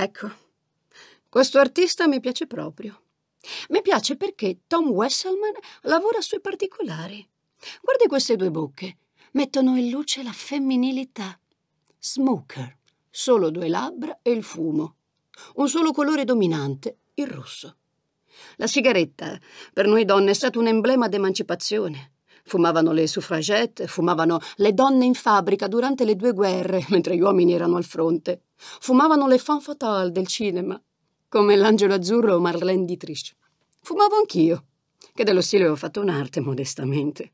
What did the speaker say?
Ecco, questo artista mi piace proprio. Mi piace perché Tom Wesselman lavora sui particolari. Guardi queste due bocche. Mettono in luce la femminilità. Smoker. Solo due labbra e il fumo. Un solo colore dominante, il rosso. La sigaretta per noi donne è stato un emblema d'emancipazione. Fumavano le suffragette, fumavano le donne in fabbrica durante le due guerre, mentre gli uomini erano al fronte. Fumavano le fan fatale del cinema, come l'angelo azzurro o Marlene Dietrich. Fumavo anch'io, che dello stile avevo fatto un'arte modestamente.